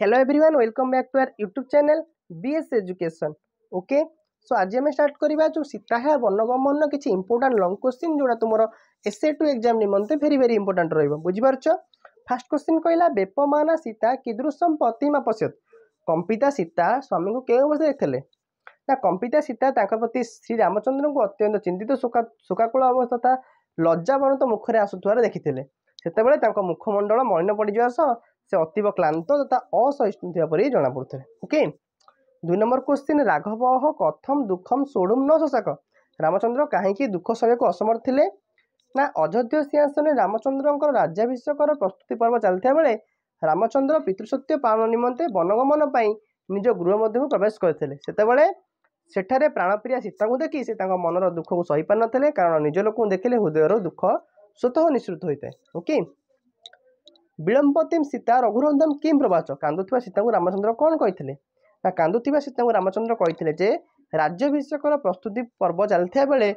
hello everyone welcome back to our YouTube channel BS education okay so ଆଜି ଆମେ start କରିବା ଯେଉଁ ସୀତାହା ବର୍ଣ୍ଣଗମନର କିଛି ଇମ୍ପୋର୍ଟାଣ୍ଟ ଲଙ୍ଗ୍ କ୍ୱେଶ୍ଚିନ୍ ଯେଉଁଟା ତୁମର ଏସ୍ଏ ଟୁ ଏକ୍ଜାମ୍ ନିମନ୍ତେ ଭେରି ଭେରି ଇମ୍ପୋର୍ଟାଣ୍ଟ ରହିବ ବୁଝିପାରୁଛ ଫାର୍ଷ୍ଟ କ୍ୱେଶ୍ଚିନ୍ କହିଲା ବେପମାନା ସୀତା କିଦୃଶମ ପ୍ରତିମା ପଶ୍ୟତ କମ୍ପିତା ସୀତା ସ୍ୱାମୀଙ୍କୁ କେଉଁ ଅବସ୍ଥା ଦେଖିଥିଲେ ନା କମ୍ପିତା ସୀତା ତାଙ୍କ ପ୍ରତି ଶ୍ରୀ ରାମଚନ୍ଦ୍ରଙ୍କୁ ଅତ୍ୟନ୍ତ ଚିନ୍ତିତ ଶୋକା ଶୋକାକୁଳ ଅବସ୍ଥା ତଥା ଲଜ୍ଜାବରତ ମୁଖରେ ଆସୁଥିବାର ଦେଖିଥିଲେ ସେତେବେଳେ ତାଙ୍କ ମୁଖମଣ୍ଡଳ ମଳିନ ପଡ଼ିଯିବା ସହ ସେ ଅତୀବ କ୍ଲାନ୍ତ ତଥା ଅସହିଷ୍ଣୁ ଥିବା ପରି ଜଣାପଡ଼ୁଥିଲେ ଓକେ ଦୁଇ ନମ୍ବର କୋଶ୍ଚିନ୍ ରାଘବ କଥମ ଦୁଃଖମ ସୋଡ଼ୁମ୍ ନ ଶୋଷାକ ରାମଚନ୍ଦ୍ର କାହିଁକି ଦୁଃଖ ସହିବାକୁ ଅସମର୍ଥ ଥିଲେ ନା ଅଯୋଧ୍ୟ ସିଂହାସନରେ ରାମଚନ୍ଦ୍ରଙ୍କର ରାଜ୍ୟାଭିଷେକର ପ୍ରସ୍ତୁତି ପର୍ବ ଚାଲିଥିବା ବେଳେ ରାମଚନ୍ଦ୍ର ପିତୃସତ୍ୟ ପାଳନ ନିମନ୍ତେ ବନଗମନ ପାଇଁ ନିଜ ଗୃହ ମଧ୍ୟକୁ ପ୍ରବେଶ କରିଥିଲେ ସେତେବେଳେ ସେଠାରେ ପ୍ରାଣପ୍ରିୟା ସୀତାଙ୍କୁ ଦେଖି ସେ ତାଙ୍କ ମନର ଦୁଃଖକୁ ସହିପାରିନଥିଲେ କାରଣ ନିଜ ଲୋକଙ୍କୁ ଦେଖିଲେ ହୃଦୟରୁ ଦୁଃଖ ସ୍ୱତଃ ନିଃସୃତ ହୋଇଥାଏ ଓକେ ବିଳମ୍ବତିମ ସୀତା ରଘୁରଞ୍ଜନ କିମ୍ ପ୍ରବାଚ କାନ୍ଦୁଥିବା ସୀତାଙ୍କୁ ରାମଚନ୍ଦ୍ର କ'ଣ କହିଥିଲେ ନା କାନ୍ଦୁଥିବା ସୀତାଙ୍କୁ ରାମଚନ୍ଦ୍ର କହିଥିଲେ ଯେ ରାଜ୍ୟଭିଷେକର ପ୍ରସ୍ତୁତି ପର୍ବ ଚାଲିଥିବା ବେଳେ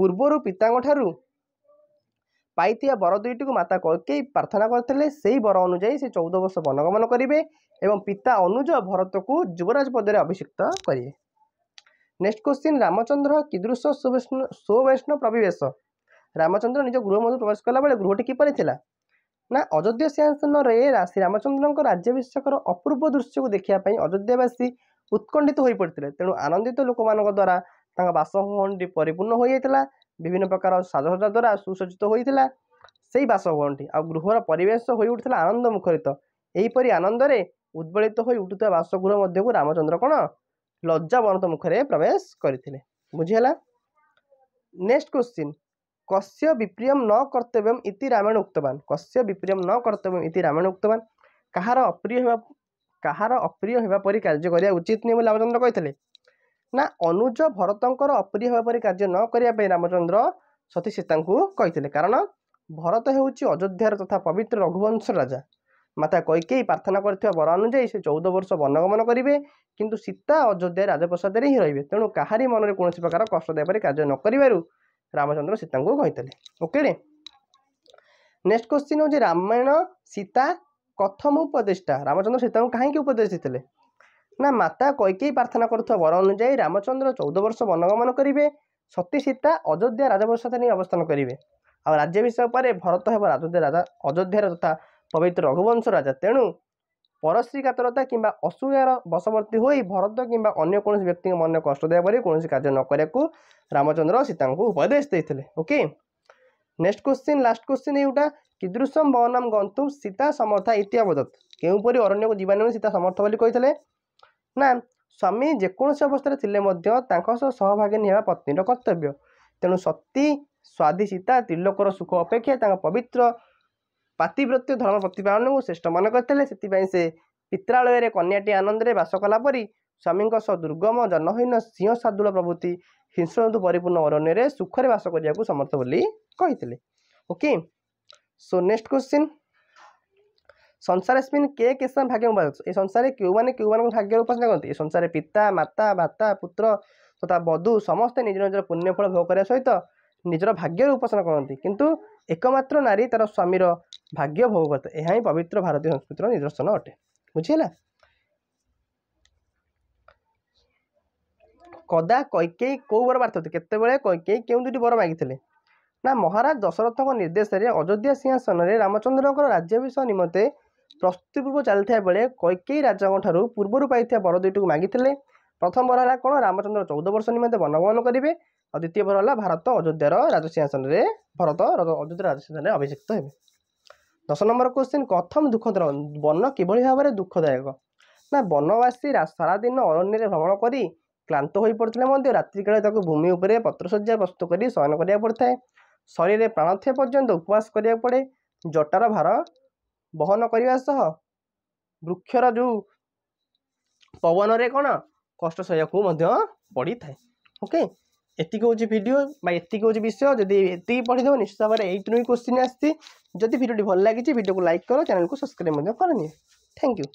ପୂର୍ବରୁ ପିତାଙ୍କ ଠାରୁ ପାଇଥିବା ବର ଦୁଇଟିକୁ ମାତା କୈକେଇ ପ୍ରାର୍ଥନା କରିଥିଲେ ସେହି ବର ଅନୁଯାୟୀ ସେ ଚଉଦ ବର୍ଷ ବନଗମନ କରିବେ ଏବଂ ପିତା ଅନୁଜ ଭରତକୁ ଯୁବରାଜ ପଦରେ ଅଭିଷିକ୍ତ କରିବେ ନେକ୍ସଟ କ୍ୱେଶ୍ଚିନ୍ ରାମଚନ୍ଦ୍ର କିଦୃଶ ସୁବୈଷ୍ଣ ସୁବୈଷ୍ଣ ପ୍ରବିବେଶ ରାମଚନ୍ଦ୍ର ନିଜ ଗୃହ ମଧ୍ୟ ପ୍ରବେଶ କଲାବେଳେ ଗୃହଟି କିପରି ଥିଲା ନା ଅଯୋଧ୍ୟା ସିଂହାସନରେ ଶ୍ରୀ ରାମଚନ୍ଦ୍ରଙ୍କ ରାଜ୍ୟାଭିଷେକର ଅପୂର୍ବ ଦୃଶ୍ୟକୁ ଦେଖିବା ପାଇଁ ଅଯୋଧ୍ୟାବାସୀ ଉତ୍କଣ୍ଠିତ ହୋଇପଡ଼ିଥିଲେ ତେଣୁ ଆନନ୍ଦିତ ଲୋକମାନଙ୍କ ଦ୍ୱାରା ତାଙ୍କ ବାସଭବନଟି ପରିପୂର୍ଣ୍ଣ ହୋଇଯାଇଥିଲା ବିଭିନ୍ନ ପ୍ରକାର ସାଜସଜ୍ଜା ଦ୍ୱାରା ସୁସଜ୍ଜିତ ହୋଇଥିଲା ସେହି ବାସଭବନଟି ଆଉ ଗୃହର ପରିବେଶ ହୋଇ ଉଠିଥିଲା ଆନନ୍ଦ ମୁଖରିତ ଏହିପରି ଆନନ୍ଦରେ ଉଦ୍ବଳିତ ହୋଇ ଉଠୁଥିବା ବାସଗୃହ ମଧ୍ୟକୁ ରାମଚନ୍ଦ୍ର କ'ଣ ଲଜ୍ଜା ମୁଖରେ ପ୍ରବେଶ କରିଥିଲେ ବୁଝିହେଲା ନେକ୍ସଟ କ୍ୱେଶ୍ଚିନ୍ कस्य विप्रियम न कर्तव्यम इति रामायण उक्तवान कस्य विप्रियम न कर्तव्यम इति रामायण उक्तवान କାହାର ଅପ୍ରିୟ ହେବା କାହାର ଅପ୍ରିୟ ହେବା ପରି କାର୍ଯ୍ୟ କରିବା ଉଚିତ ନୁହେଁ ବୋଲି ରାମଚନ୍ଦ୍ର କହିଥିଲେ ନା ଅନୁଜ ଭରତଙ୍କର ଅପ୍ରିୟ ହେବା ପରି କାର୍ଯ୍ୟ ନ କରିବା ପାଇଁ ରାମଚନ୍ଦ୍ର ସତୀ ସୀତାଙ୍କୁ କହିଥିଲେ କାରଣ ଭରତ ହେଉଛି ଅଯୋଧ୍ୟାର ତଥା ପବିତ୍ର ରଘୁବଂଶ ରାଜା ମାତା କୈକେୟୀ ପ୍ରାର୍ଥନା କରିଥିବା ବର ଅନୁଯାୟୀ ସେ ଚଉଦ ବର୍ଷ ବନଗମନ କରିବେ କିନ୍ତୁ ସୀତା ଅଯୋଧ୍ୟା ରାଜପ୍ରସାଦରେ ହିଁ ରହିବେ ତେଣୁ କାହାରି ମନରେ କୌଣସି ପ୍ରକାର କଷ୍ଟ ଦେବା ପରି କାର୍ଯ୍ୟ ନ କରିବାରୁ ରାମଚନ୍ଦ୍ର ସୀତାଙ୍କୁ କହିଥିଲେ ଓକେରେ ନେକ୍ସଟ କ୍ୱେଶ୍ଚିନ୍ ହେଉଛି ରାମାୟଣ ସୀତା କଥମ ଉପଦେଷ୍ଟା ରାମଚନ୍ଦ୍ର ସୀତାଙ୍କୁ କାହିଁକି ଉପଦେଶ ଦେଇଥିଲେ ନା ମାତା କୈକେଇ ପ୍ରାର୍ଥନା କରୁଥିବା ବର ଅନୁଯାୟୀ ରାମଚନ୍ଦ୍ର ଚଉଦ ବର୍ଷ ବନଗମନ କରିବେ ସତୀ ସୀତା ଅଯୋଧ୍ୟା ରାଜବଂଶତା ନେଇ ଅବସ୍ଥାନ କରିବେ ଆଉ ରାଜ୍ୟ ବିଷୟ ପରେ ଭରତ ହେବ ରାଜୋଧ୍ୟା ରାଜା ଅଯୋଧ୍ୟାର ତଥା ପବିତ୍ର ରଘୁବଂଶ ରାଜା ତେଣୁ ପରଶ୍ରୀ କାତରତା କିମ୍ବା ଅସୁୟାର ବଶବର୍ତ୍ତୀ ହୋଇ ଭରତ କିମ୍ବା ଅନ୍ୟ କୌଣସି ବ୍ୟକ୍ତିଙ୍କ ମନରେ କଷ୍ଟ ଦେବା ପରେ କୌଣସି କାର୍ଯ୍ୟ ନ କରିବାକୁ ରାମଚନ୍ଦ୍ର ସୀତାଙ୍କୁ ଉପଦେଶ ଦେଇଥିଲେ okay next question last question ଏଇଟା କିଦୃଶମ ବନମ ଗନ୍ତୁ ସୀତା ସମର୍ଥା ଇତିହାବଦତ୍ କେଉଁପରି ଅରଣ୍ୟକୁ ଯିବା ନିମନ୍ତେ ସୀତା ସମର୍ଥ ବୋଲି କହିଥିଲେ ନା ସ୍ୱାମୀ ଯେକୌଣସି ଅବସ୍ଥାରେ ଥିଲେ ମଧ୍ୟ ତାଙ୍କ ସହ ସହଭାଗିନୀ ହେବା ପତ୍ନୀର କର୍ତ୍ତବ୍ୟ ତେଣୁ ସତୀ ସ୍ୱାଧୀ ସୀତା ତ୍ରିଲୋକର ସୁଖ ଅପେକ୍ଷା ତାଙ୍କ ପବିତ୍ର ପାତିବ୍ରତ୍ୟ ଧର୍ମ ପ୍ରତିପାଳନକୁ ଶ୍ରେଷ୍ଠ ମନେ କରିଥିଲେ ସେଥିପାଇଁ ସେ ପିତ୍ରାଳୟରେ କନ୍ୟାଟି ଆନନ୍ଦରେ ବାସ କଲା ପରି ସ୍ୱାମୀଙ୍କ ସହ ଦୁର୍ଗମ ଜନହୀନ ସିଂହ ସାଦୁଳ ପ୍ରଭୃତି ହିଂସ୍ରଜନ୍ତୁ ପରିପୂର୍ଣ୍ଣ ଅରଣ୍ୟରେ ସୁଖରେ ବାସ କରିବାକୁ ସମର୍ଥ ବୋଲି କହିଥିଲେ ଓକେ ସୋ ନେକ୍ସଟ କ୍ୱେଶ୍ଚିନ୍ ସଂସାର ସ୍ମିନ୍ କିଏ କେଶ ଭାଗ୍ୟ ଉପାସ ଏ ସଂସାରରେ କେଉଁମାନେ କେଉଁମାନଙ୍କୁ ଭାଗ୍ୟରେ ଉପାସନା କରନ୍ତି ଏ ସଂସାରରେ ପିତା ମାତା ଭାତା ପୁତ୍ର ତଥା ବଧୁ ସମସ୍ତେ ନିଜ ନିଜର ପୁଣ୍ୟ ଫଳ ଭୋଗ କରିବା ସହିତ ନିଜର ଭାଗ୍ୟର ଉପାସନା କରନ୍ତି କିନ୍ତୁ ଏକମାତ୍ର ନାରୀ ତା'ର ସ୍ୱାମୀର ଭାଗ୍ୟ ଭୋଗ କରିଥାଏ ଏହା ହିଁ ପବିତ୍ର ଭାରତୀୟ ସଂସ୍କୃତିର ନିଦର୍ଶନ ଅଟେ ବୁଝିହେଲା କଦା କୈକେୟୀ କେଉଁ ବର ମାରିଥାନ୍ତି କେତେବେଳେ କୈକେୟୀ କେଉଁ ଦୁଇଟି ବର ମାଗିଥିଲେ ନା ମହାରାଜ ଦଶରଥଙ୍କ ନିର୍ଦ୍ଦେଶରେ ଅଯୋଧ୍ୟା ସିଂହାସନରେ ରାମଚନ୍ଦ୍ରଙ୍କର ରାଜ୍ୟାଭିଷେକ ନିମନ୍ତେ ପ୍ରସ୍ତୁତି ପୂର୍ବ ଚାଲିଥିବା ବେଳେ କୈକେୟୀ ଠାରୁ ପୂର୍ବରୁ ପାଇଥିବା ବର ଦୁଇଟିକୁ ମାଗିଥିଲେ ପ୍ରଥମ ବର ହେଲା କ'ଣ ରାମଚନ୍ଦ୍ର ଚଉଦ ବର୍ଷ ନିମନ୍ତେ ବନଗମନ କରିବେ ଆଉ ଦ୍ୱିତୀୟ ବର ହେଲା ଭାରତ ଅଯୋଧ୍ୟାର ରାଜସିଂହାସନରେ ଭାରତ ଅଯୋଧ୍ୟା ରାଜସିଂହାସନରେ ଅଭିଯୁକ୍ତ ହେବେ ଦଶ ନମ୍ବର କୋଶ୍ଚିନ୍ ପ୍ରଥମ ଦୁଃଖଦର ବନ କିଭଳି ଭାବରେ ଦୁଃଖଦାୟକ ନା ବନବାସୀ ସାରାଦିନ ଅରଣ୍ୟରେ ଭ୍ରମଣ କରି କ୍ଲାନ୍ତ ହୋଇପଡ଼ିଥିଲେ ମଧ୍ୟ ରାତ୍ରିକାଳେ ତାକୁ ଭୂମି ଉପରେ ପତ୍ରଶଯ୍ୟା ପ୍ରସ୍ତୁତ କରି ଶୟନ କରିବାକୁ ପଡ଼ିଥାଏ ଶରୀରରେ ପ୍ରାଣଥିବା ପର୍ଯ୍ୟନ୍ତ ଉପବାସ କରିବାକୁ ପଡ଼େ ଜଟାର ଭାର ବହନ କରିବା ସହ ବୃକ୍ଷର ଯେଉଁ ପବନରେ କ'ଣ কষ্ট সহিবাকু মধ্যে পড়িথায় ওকে এতিকি হচ্ছে ভিডিও বা এতিকি হচ্ছে বিষয় যদি এতিকি পড়িদেব নিশ্চিত ভাবে এইটু হি কোশ্চিন আসছি যদি ভিডিওটি ভালো লাগিছে ভিডিওকে লাইক করো চ্যানেলকে সবসক্রাইব করনি থ্যাংক ইউ